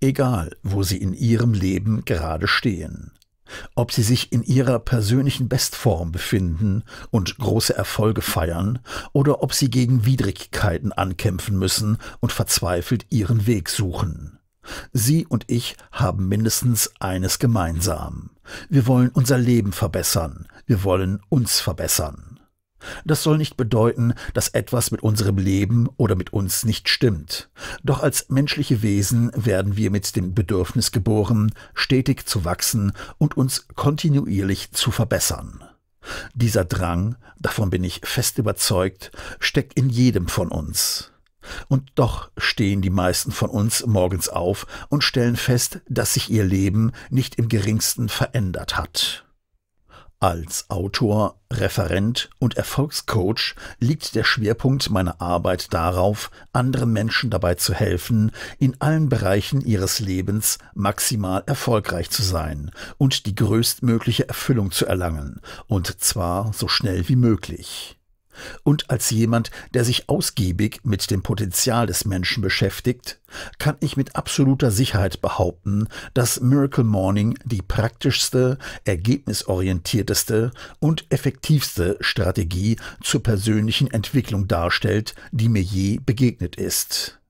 Egal, wo sie in ihrem Leben gerade stehen. Ob sie sich in ihrer persönlichen Bestform befinden und große Erfolge feiern, oder ob sie gegen Widrigkeiten ankämpfen müssen und verzweifelt ihren Weg suchen. Sie und ich haben mindestens eines gemeinsam. Wir wollen unser Leben verbessern, wir wollen uns verbessern. Das soll nicht bedeuten, dass etwas mit unserem Leben oder mit uns nicht stimmt. Doch als menschliche Wesen werden wir mit dem Bedürfnis geboren, stetig zu wachsen und uns kontinuierlich zu verbessern. Dieser Drang, davon bin ich fest überzeugt, steckt in jedem von uns. Und doch stehen die meisten von uns morgens auf und stellen fest, dass sich ihr Leben nicht im geringsten verändert hat. Als Autor, Referent und Erfolgscoach liegt der Schwerpunkt meiner Arbeit darauf, anderen Menschen dabei zu helfen, in allen Bereichen ihres Lebens maximal erfolgreich zu sein und die größtmögliche Erfüllung zu erlangen, und zwar so schnell wie möglich. Und als jemand, der sich ausgiebig mit dem Potenzial des Menschen beschäftigt, kann ich mit absoluter Sicherheit behaupten, dass Miracle Morning die praktischste, ergebnisorientierteste und effektivste Strategie zur persönlichen Entwicklung darstellt, die mir je begegnet ist.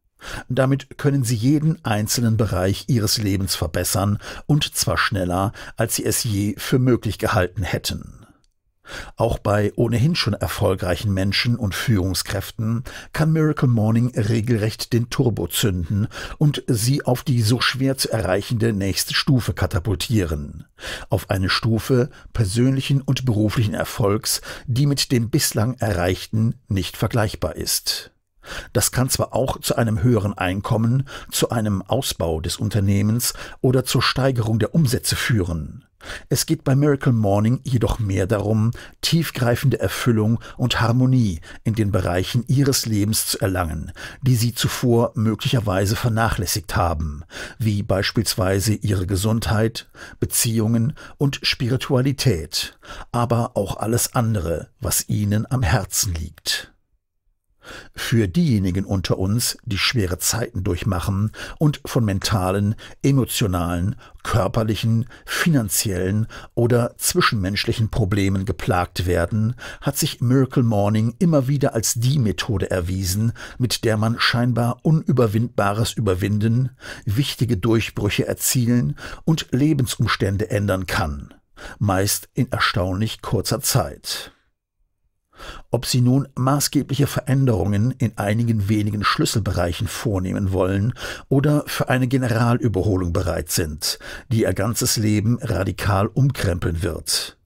Damit können Sie jeden einzelnen Bereich Ihres Lebens verbessern, und zwar schneller, als Sie es je für möglich gehalten hätten. Auch bei ohnehin schon erfolgreichen Menschen und Führungskräften kann Miracle Morning regelrecht den Turbo zünden und sie auf die so schwer zu erreichende nächste Stufe katapultieren. Auf eine Stufe persönlichen und beruflichen Erfolgs, die mit dem bislang Erreichten nicht vergleichbar ist. Das kann zwar auch zu einem höheren Einkommen, zu einem Ausbau des Unternehmens oder zur Steigerung der Umsätze führen, es geht bei Miracle Morning jedoch mehr darum, tiefgreifende Erfüllung und Harmonie in den Bereichen ihres Lebens zu erlangen, die sie zuvor möglicherweise vernachlässigt haben, wie beispielsweise ihre Gesundheit, Beziehungen und Spiritualität, aber auch alles andere, was ihnen am Herzen liegt für diejenigen unter uns, die schwere Zeiten durchmachen und von mentalen, emotionalen, körperlichen, finanziellen oder zwischenmenschlichen Problemen geplagt werden, hat sich Miracle Morning immer wieder als die Methode erwiesen, mit der man scheinbar Unüberwindbares überwinden, wichtige Durchbrüche erzielen und Lebensumstände ändern kann, meist in erstaunlich kurzer Zeit. Ob sie nun maßgebliche Veränderungen in einigen wenigen Schlüsselbereichen vornehmen wollen oder für eine Generalüberholung bereit sind, die ihr ganzes Leben radikal umkrempeln wird.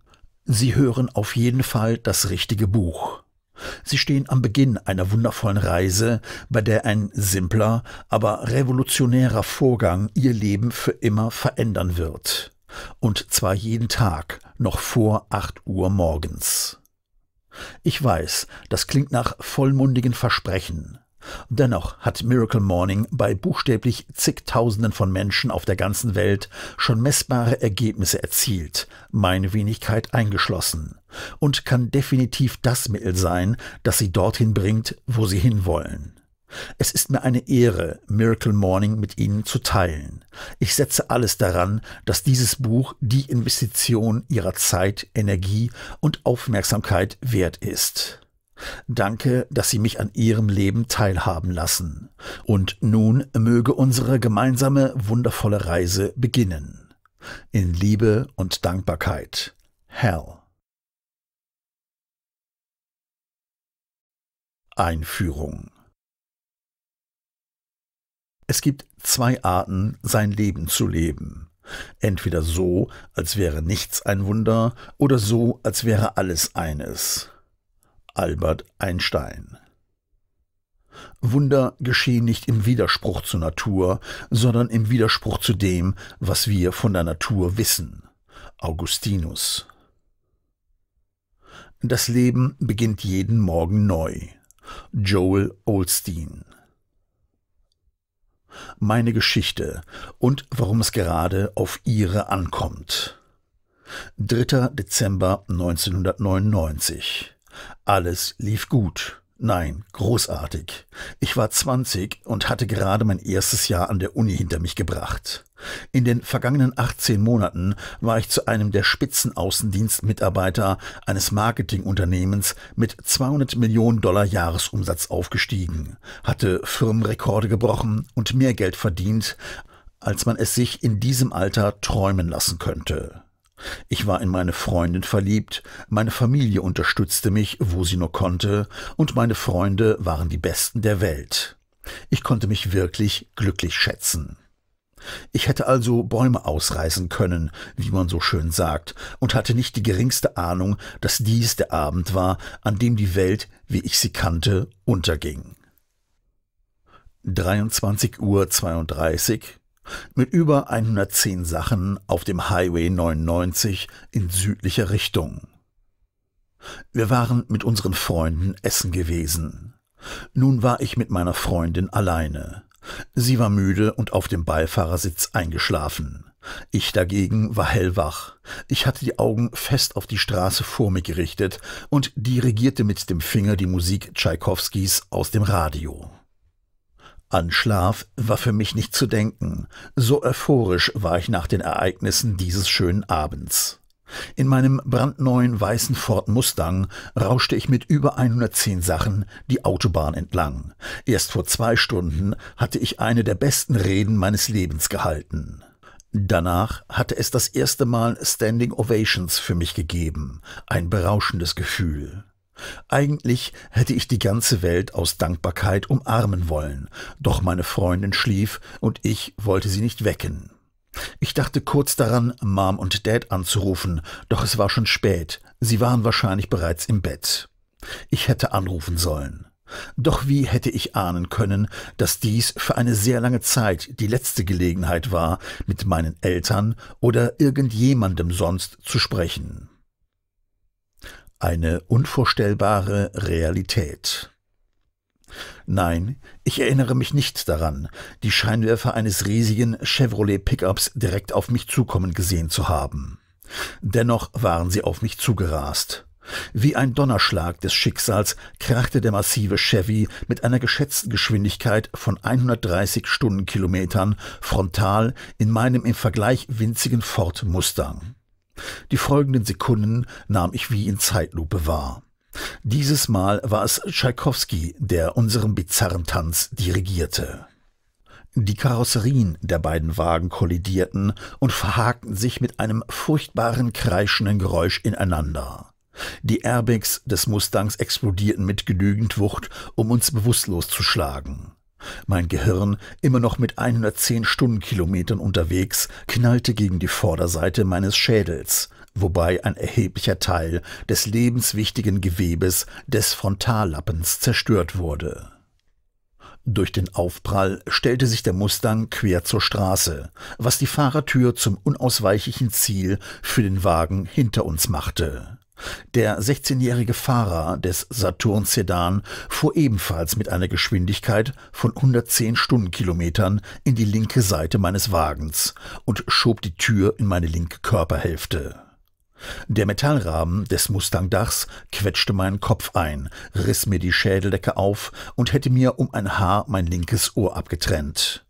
Sie hören auf jeden Fall das richtige Buch. Sie stehen am Beginn einer wundervollen Reise, bei der ein simpler, aber revolutionärer Vorgang ihr Leben für immer verändern wird. Und zwar jeden Tag, noch vor 8 Uhr morgens. Ich weiß, das klingt nach vollmundigen Versprechen. Dennoch hat Miracle Morning bei buchstäblich zigtausenden von Menschen auf der ganzen Welt schon messbare Ergebnisse erzielt, meine Wenigkeit eingeschlossen, und kann definitiv das Mittel sein, das sie dorthin bringt, wo sie hinwollen. Es ist mir eine Ehre, Miracle Morning mit Ihnen zu teilen. Ich setze alles daran, dass dieses Buch die Investition Ihrer Zeit, Energie und Aufmerksamkeit wert ist. Danke, dass Sie mich an Ihrem Leben teilhaben lassen. Und nun möge unsere gemeinsame wundervolle Reise beginnen. In Liebe und Dankbarkeit. Hell. Einführung es gibt zwei Arten, sein Leben zu leben. Entweder so, als wäre nichts ein Wunder, oder so, als wäre alles eines. Albert Einstein Wunder geschehen nicht im Widerspruch zur Natur, sondern im Widerspruch zu dem, was wir von der Natur wissen. Augustinus Das Leben beginnt jeden Morgen neu. Joel Olstein meine Geschichte und warum es gerade auf ihre ankommt. 3. Dezember 1999. Alles lief gut. Nein, großartig. Ich war 20 und hatte gerade mein erstes Jahr an der Uni hinter mich gebracht. In den vergangenen 18 Monaten war ich zu einem der Spitzenaußendienstmitarbeiter eines Marketingunternehmens mit 200 Millionen Dollar Jahresumsatz aufgestiegen, hatte Firmenrekorde gebrochen und mehr Geld verdient, als man es sich in diesem Alter träumen lassen könnte. Ich war in meine Freundin verliebt, meine Familie unterstützte mich, wo sie nur konnte, und meine Freunde waren die Besten der Welt. Ich konnte mich wirklich glücklich schätzen. Ich hätte also Bäume ausreißen können, wie man so schön sagt, und hatte nicht die geringste Ahnung, dass dies der Abend war, an dem die Welt, wie ich sie kannte, unterging. 23.32 Uhr mit über 110 Sachen auf dem Highway 99 in südlicher Richtung. Wir waren mit unseren Freunden essen gewesen. Nun war ich mit meiner Freundin alleine. Sie war müde und auf dem Beifahrersitz eingeschlafen. Ich dagegen war hellwach. Ich hatte die Augen fest auf die Straße vor mir gerichtet und dirigierte mit dem Finger die Musik Tschaikowskis aus dem Radio. An Schlaf war für mich nicht zu denken, so euphorisch war ich nach den Ereignissen dieses schönen Abends. In meinem brandneuen weißen Ford Mustang rauschte ich mit über 110 Sachen die Autobahn entlang. Erst vor zwei Stunden hatte ich eine der besten Reden meines Lebens gehalten. Danach hatte es das erste Mal Standing Ovations für mich gegeben, ein berauschendes Gefühl. Eigentlich hätte ich die ganze Welt aus Dankbarkeit umarmen wollen, doch meine Freundin schlief und ich wollte sie nicht wecken. Ich dachte kurz daran, Mom und Dad anzurufen, doch es war schon spät, sie waren wahrscheinlich bereits im Bett. Ich hätte anrufen sollen. Doch wie hätte ich ahnen können, dass dies für eine sehr lange Zeit die letzte Gelegenheit war, mit meinen Eltern oder irgendjemandem sonst zu sprechen eine unvorstellbare Realität. Nein, ich erinnere mich nicht daran, die Scheinwerfer eines riesigen Chevrolet Pickups direkt auf mich zukommen gesehen zu haben. Dennoch waren sie auf mich zugerast. Wie ein Donnerschlag des Schicksals krachte der massive Chevy mit einer geschätzten Geschwindigkeit von 130 Stundenkilometern frontal in meinem im Vergleich winzigen Ford Mustang. Die folgenden Sekunden nahm ich wie in Zeitlupe wahr. Dieses Mal war es Tschaikowski, der unseren bizarren Tanz dirigierte. Die Karosserien der beiden Wagen kollidierten und verhakten sich mit einem furchtbaren kreischenden Geräusch ineinander. Die Airbags des Mustangs explodierten mit genügend Wucht, um uns bewusstlos zu schlagen. Mein Gehirn, immer noch mit 110 Stundenkilometern unterwegs, knallte gegen die Vorderseite meines Schädels, wobei ein erheblicher Teil des lebenswichtigen Gewebes des Frontallappens zerstört wurde. Durch den Aufprall stellte sich der Mustang quer zur Straße, was die Fahrertür zum unausweichlichen Ziel für den Wagen hinter uns machte. Der 16-jährige Fahrer des Saturn Sedan fuhr ebenfalls mit einer Geschwindigkeit von 110 Stundenkilometern in die linke Seite meines Wagens und schob die Tür in meine linke Körperhälfte. Der Metallrahmen des Mustangdachs quetschte meinen Kopf ein, riss mir die Schädeldecke auf und hätte mir um ein Haar mein linkes Ohr abgetrennt.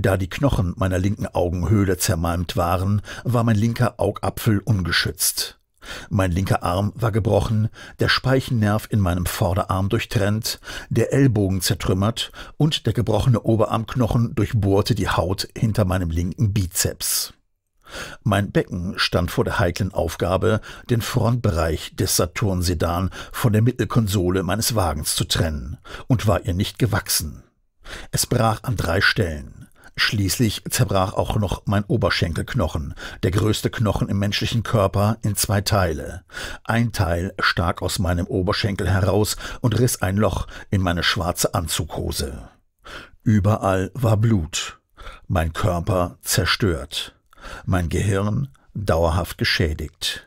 Da die Knochen meiner linken Augenhöhle zermalmt waren, war mein linker Augapfel ungeschützt. Mein linker Arm war gebrochen, der Speichennerv in meinem Vorderarm durchtrennt, der Ellbogen zertrümmert und der gebrochene Oberarmknochen durchbohrte die Haut hinter meinem linken Bizeps. Mein Becken stand vor der heiklen Aufgabe, den Frontbereich des Saturn-Sedan von der Mittelkonsole meines Wagens zu trennen, und war ihr nicht gewachsen. Es brach an drei Stellen. Schließlich zerbrach auch noch mein Oberschenkelknochen, der größte Knochen im menschlichen Körper, in zwei Teile. Ein Teil stak aus meinem Oberschenkel heraus und riss ein Loch in meine schwarze Anzughose. Überall war Blut, mein Körper zerstört, mein Gehirn dauerhaft geschädigt.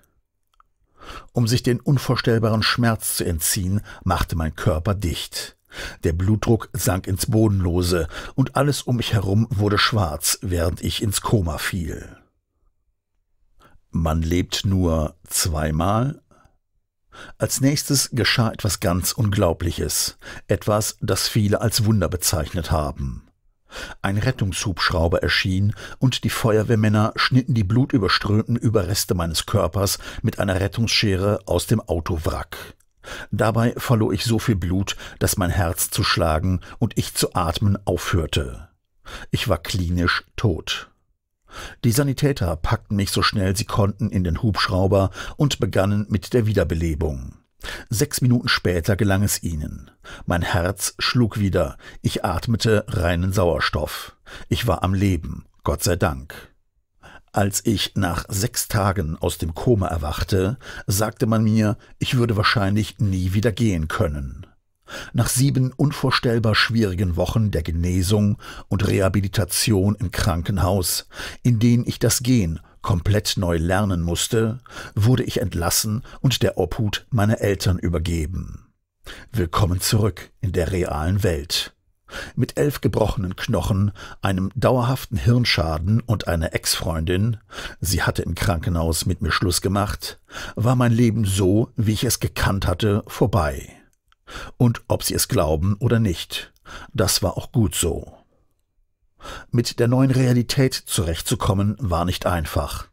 Um sich den unvorstellbaren Schmerz zu entziehen, machte mein Körper dicht. Der Blutdruck sank ins Bodenlose und alles um mich herum wurde schwarz, während ich ins Koma fiel. Man lebt nur zweimal? Als nächstes geschah etwas ganz Unglaubliches, etwas, das viele als Wunder bezeichnet haben. Ein Rettungshubschrauber erschien und die Feuerwehrmänner schnitten die blutüberströmten Überreste meines Körpers mit einer Rettungsschere aus dem Autowrack. Dabei verlor ich so viel Blut, dass mein Herz zu schlagen und ich zu atmen aufhörte. Ich war klinisch tot. Die Sanitäter packten mich so schnell sie konnten in den Hubschrauber und begannen mit der Wiederbelebung. Sechs Minuten später gelang es ihnen. Mein Herz schlug wieder, ich atmete reinen Sauerstoff. Ich war am Leben, Gott sei Dank. Als ich nach sechs Tagen aus dem Koma erwachte, sagte man mir, ich würde wahrscheinlich nie wieder gehen können. Nach sieben unvorstellbar schwierigen Wochen der Genesung und Rehabilitation im Krankenhaus, in denen ich das Gen komplett neu lernen musste, wurde ich entlassen und der Obhut meiner Eltern übergeben. Willkommen zurück in der realen Welt mit elf gebrochenen Knochen, einem dauerhaften Hirnschaden und einer Ex-Freundin, sie hatte im Krankenhaus mit mir Schluss gemacht, war mein Leben so, wie ich es gekannt hatte, vorbei. Und ob sie es glauben oder nicht, das war auch gut so. Mit der neuen Realität zurechtzukommen war nicht einfach.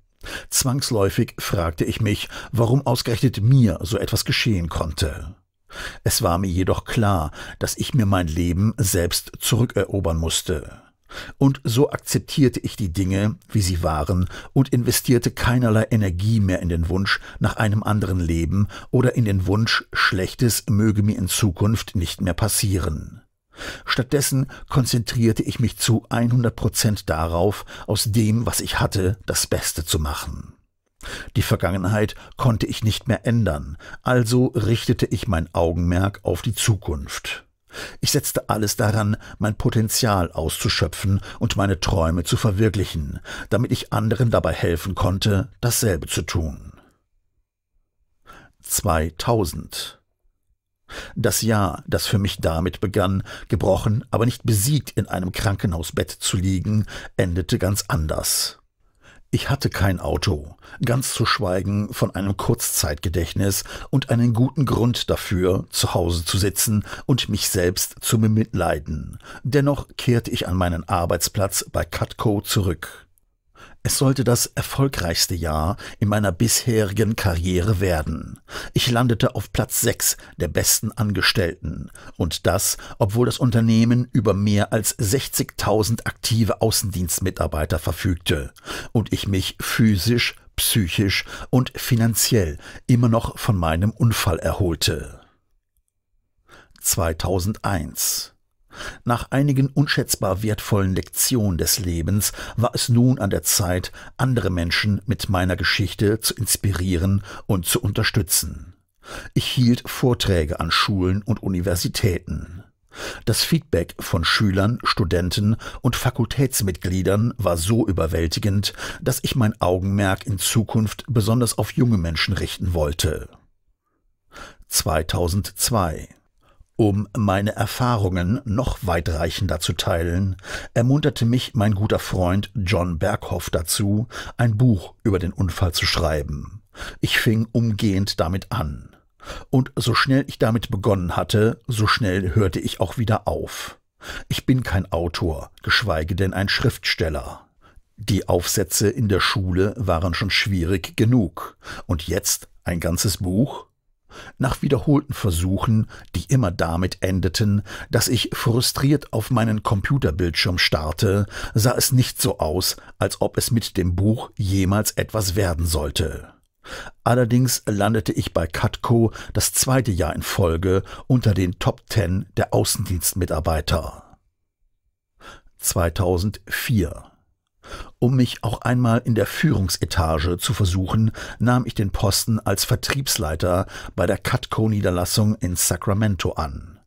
Zwangsläufig fragte ich mich, warum ausgerechnet mir so etwas geschehen konnte. Es war mir jedoch klar, dass ich mir mein Leben selbst zurückerobern musste. Und so akzeptierte ich die Dinge, wie sie waren, und investierte keinerlei Energie mehr in den Wunsch nach einem anderen Leben oder in den Wunsch, Schlechtes möge mir in Zukunft nicht mehr passieren. Stattdessen konzentrierte ich mich zu 100 Prozent darauf, aus dem, was ich hatte, das Beste zu machen. Die Vergangenheit konnte ich nicht mehr ändern, also richtete ich mein Augenmerk auf die Zukunft. Ich setzte alles daran, mein Potenzial auszuschöpfen und meine Träume zu verwirklichen, damit ich anderen dabei helfen konnte, dasselbe zu tun. 2000 das Jahr, das für mich damit begann, gebrochen, aber nicht besiegt in einem Krankenhausbett zu liegen, endete ganz anders. Ich hatte kein Auto, ganz zu schweigen von einem Kurzzeitgedächtnis und einen guten Grund dafür, zu Hause zu sitzen und mich selbst zu bemitleiden. Dennoch kehrte ich an meinen Arbeitsplatz bei Cutco zurück. Es sollte das erfolgreichste Jahr in meiner bisherigen Karriere werden. Ich landete auf Platz 6 der besten Angestellten. Und das, obwohl das Unternehmen über mehr als 60.000 aktive Außendienstmitarbeiter verfügte und ich mich physisch, psychisch und finanziell immer noch von meinem Unfall erholte. 2001 nach einigen unschätzbar wertvollen Lektionen des Lebens war es nun an der Zeit, andere Menschen mit meiner Geschichte zu inspirieren und zu unterstützen. Ich hielt Vorträge an Schulen und Universitäten. Das Feedback von Schülern, Studenten und Fakultätsmitgliedern war so überwältigend, dass ich mein Augenmerk in Zukunft besonders auf junge Menschen richten wollte. 2002 um meine Erfahrungen noch weitreichender zu teilen, ermunterte mich mein guter Freund John Berghoff dazu, ein Buch über den Unfall zu schreiben. Ich fing umgehend damit an. Und so schnell ich damit begonnen hatte, so schnell hörte ich auch wieder auf. Ich bin kein Autor, geschweige denn ein Schriftsteller. Die Aufsätze in der Schule waren schon schwierig genug. Und jetzt ein ganzes Buch? Nach wiederholten Versuchen, die immer damit endeten, dass ich frustriert auf meinen Computerbildschirm starrte, sah es nicht so aus, als ob es mit dem Buch jemals etwas werden sollte. Allerdings landete ich bei Katko das zweite Jahr in Folge unter den Top Ten der Außendienstmitarbeiter. 2004 um mich auch einmal in der Führungsetage zu versuchen, nahm ich den Posten als Vertriebsleiter bei der Cutco-Niederlassung in Sacramento an.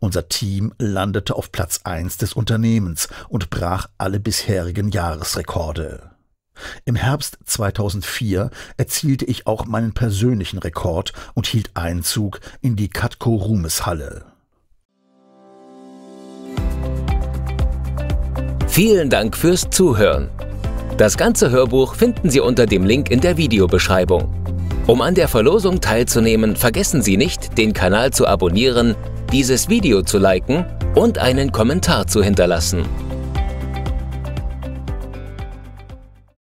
Unser Team landete auf Platz 1 des Unternehmens und brach alle bisherigen Jahresrekorde. Im Herbst 2004 erzielte ich auch meinen persönlichen Rekord und hielt Einzug in die Katko Ruhmeshalle. Vielen Dank fürs Zuhören. Das ganze Hörbuch finden Sie unter dem Link in der Videobeschreibung. Um an der Verlosung teilzunehmen, vergessen Sie nicht, den Kanal zu abonnieren, dieses Video zu liken und einen Kommentar zu hinterlassen.